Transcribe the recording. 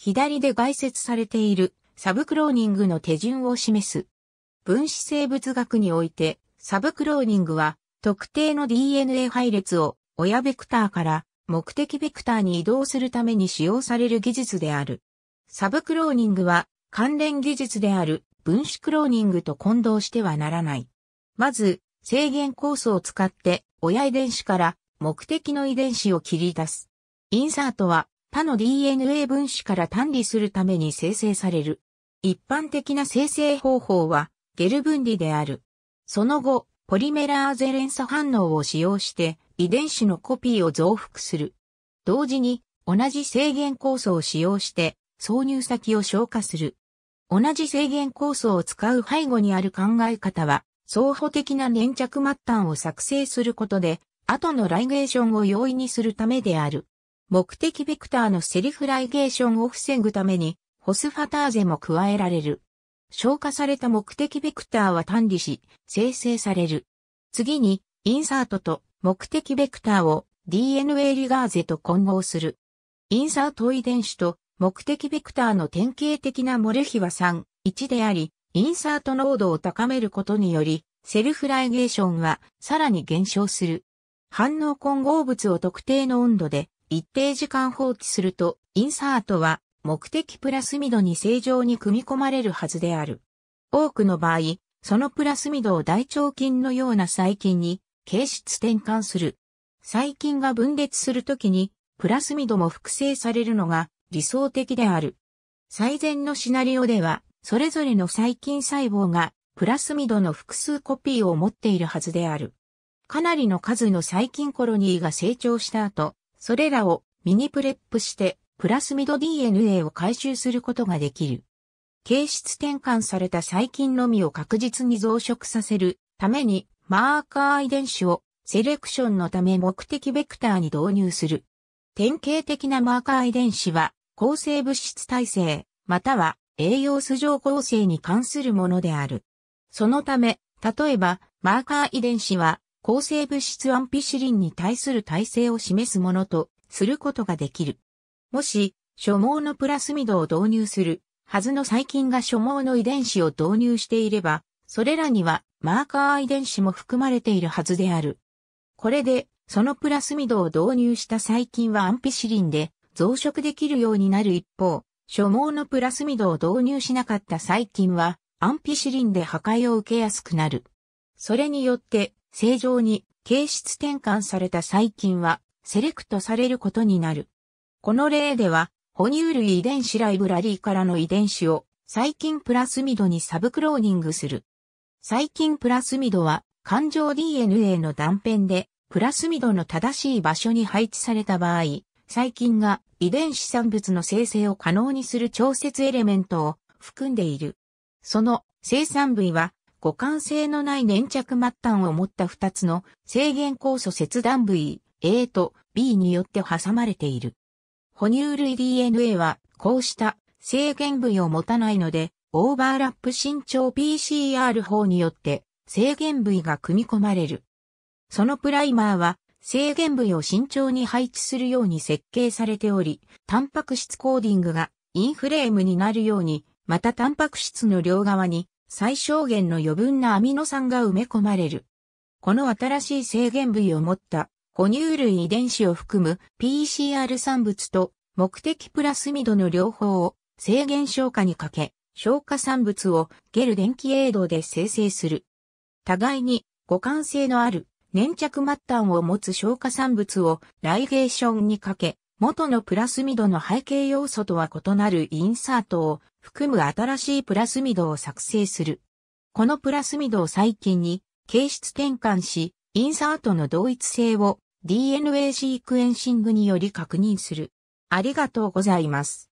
左で外説されているサブクローニングの手順を示す。分子生物学において、サブクローニングは、特定の DNA 配列を親ベクターから目的ベクターに移動するために使用される技術である。サブクローニングは関連技術である分子クローニングと混同してはならない。まず、制限酵素を使って親遺伝子から目的の遺伝子を切り出す。インサートは他の DNA 分子から単離するために生成される。一般的な生成方法は、ゲル分離である。その後、ポリメラーゼ連鎖反応を使用して、遺伝子のコピーを増幅する。同時に、同じ制限酵素を使用して、挿入先を消化する。同じ制限酵素を使う背後にある考え方は、相補的な粘着末端を作成することで、後のライゲーションを容易にするためである。目的ベクターのセリフライゲーションを防ぐために、ホスファターゼも加えられる。消化された目的ベクターは単理し、生成される。次に、インサートと目的ベクターを DNA リガーゼと混合する。インサート遺伝子と目的ベクターの典型的な漏れ比は3、1であり、インサート濃度を高めることにより、セルフライゲーションはさらに減少する。反応混合物を特定の温度で一定時間放置すると、インサートは目的プラスミドに正常に組み込まれるはずである。多くの場合、そのプラスミドを大腸菌のような細菌に形質転換する。細菌が分裂するときに、プラスミドも複製されるのが理想的である。最善のシナリオでは、それぞれの細菌細胞がプラスミドの複数コピーを持っているはずである。かなりの数の細菌コロニーが成長した後、それらをミニプレップして、プラスミド DNA を回収することができる。形質転換された細菌のみを確実に増殖させるために、マーカー遺伝子をセレクションのため目的ベクターに導入する。典型的なマーカー遺伝子は、抗生物質耐性、または栄養素上構成に関するものである。そのため、例えば、マーカー遺伝子は、抗生物質アンピシリンに対する耐性を示すものとすることができる。もし、所毛のプラスミドを導入するはずの細菌が所毛の遺伝子を導入していれば、それらにはマーカー遺伝子も含まれているはずである。これで、そのプラスミドを導入した細菌はアンピシリンで増殖できるようになる一方、所毛のプラスミドを導入しなかった細菌はアンピシリンで破壊を受けやすくなる。それによって正常に形質転換された細菌はセレクトされることになる。この例では、哺乳類遺伝子ライブラリーからの遺伝子を細菌プラスミドにサブクローニングする。細菌プラスミドは環状 DNA の断片でプラスミドの正しい場所に配置された場合、細菌が遺伝子産物の生成を可能にする調節エレメントを含んでいる。その生産部位は互換性のない粘着末端を持った2つの制限酵素切断部位 A と B によって挟まれている。哺乳類 DNA はこうした制限部位を持たないので、オーバーラップ身長 PCR 法によって制限部位が組み込まれる。そのプライマーは制限部位を慎重に配置するように設計されており、タンパク質コーディングがインフレームになるように、またタンパク質の両側に最小限の余分なアミノ酸が埋め込まれる。この新しい制限部位を持った哺乳類遺伝子を含む PCR 産物と目的プラスミドの両方を制限消化にかけ、消化産物をゲル電気イ動で生成する。互いに互換性のある粘着末端を持つ消化産物をライゲーションにかけ、元のプラスミドの背景要素とは異なるインサートを含む新しいプラスミドを作成する。このプラスミドを最近に形質転換し、インサートの同一性を DNA シークエンシングにより確認する。ありがとうございます。